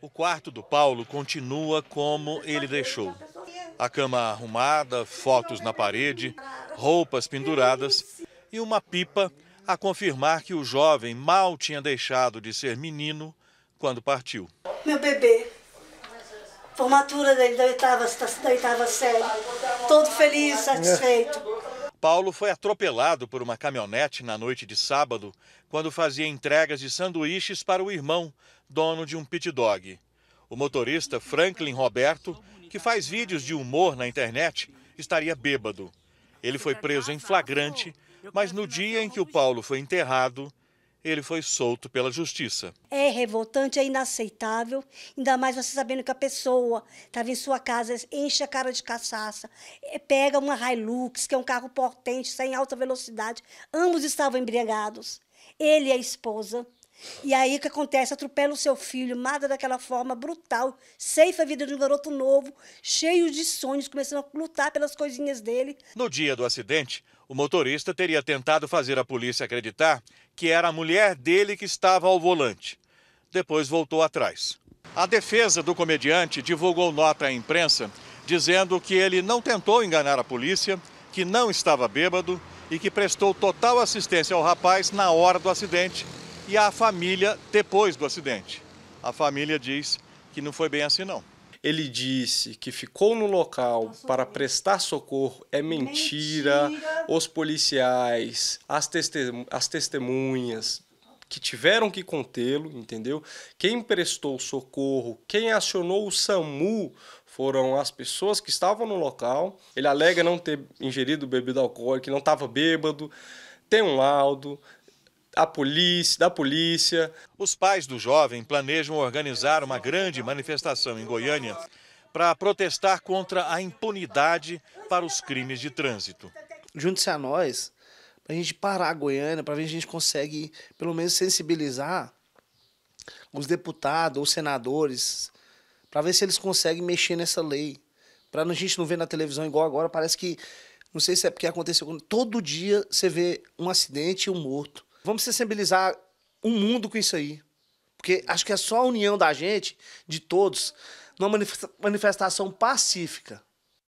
O quarto do Paulo continua como ele deixou. A cama arrumada, fotos na parede, roupas penduradas e uma pipa a confirmar que o jovem mal tinha deixado de ser menino quando partiu. Meu bebê, formatura dele da oitava, da oitava série, todo feliz, satisfeito. Paulo foi atropelado por uma caminhonete na noite de sábado, quando fazia entregas de sanduíches para o irmão, dono de um pit dog. O motorista Franklin Roberto, que faz vídeos de humor na internet, estaria bêbado. Ele foi preso em flagrante, mas no dia em que o Paulo foi enterrado, ele foi solto pela justiça. É revoltante, é inaceitável, ainda mais você sabendo que a pessoa estava em sua casa, enche a cara de caçaça, é, pega uma Hilux, que é um carro potente, sai em alta velocidade. Ambos estavam embriagados. Ele e a esposa. E aí o que acontece? Atropela o seu filho, mata daquela forma brutal, ceifa a vida de um garoto novo, cheio de sonhos, começando a lutar pelas coisinhas dele. No dia do acidente, o motorista teria tentado fazer a polícia acreditar que era a mulher dele que estava ao volante. Depois voltou atrás. A defesa do comediante divulgou nota à imprensa dizendo que ele não tentou enganar a polícia, que não estava bêbado e que prestou total assistência ao rapaz na hora do acidente e a família depois do acidente. A família diz que não foi bem assim, não. Ele disse que ficou no local para prestar socorro. É mentira. mentira. Os policiais, as, as testemunhas que tiveram que contê-lo, entendeu? Quem prestou socorro, quem acionou o SAMU foram as pessoas que estavam no local. Ele alega não ter ingerido bebida alcoólica, não estava bêbado. Tem um laudo, a polícia, da polícia. Os pais do jovem planejam organizar uma grande manifestação em Goiânia para protestar contra a impunidade para os crimes de trânsito. Junte-se a nós, para a gente parar a Goiânia, para ver se a gente consegue, pelo menos, sensibilizar os deputados ou senadores, para ver se eles conseguem mexer nessa lei. Para a gente não ver na televisão igual agora, parece que, não sei se é porque aconteceu, todo dia você vê um acidente e um morto. Vamos sensibilizar o um mundo com isso aí. Porque acho que é só a união da gente, de todos, numa manifestação pacífica,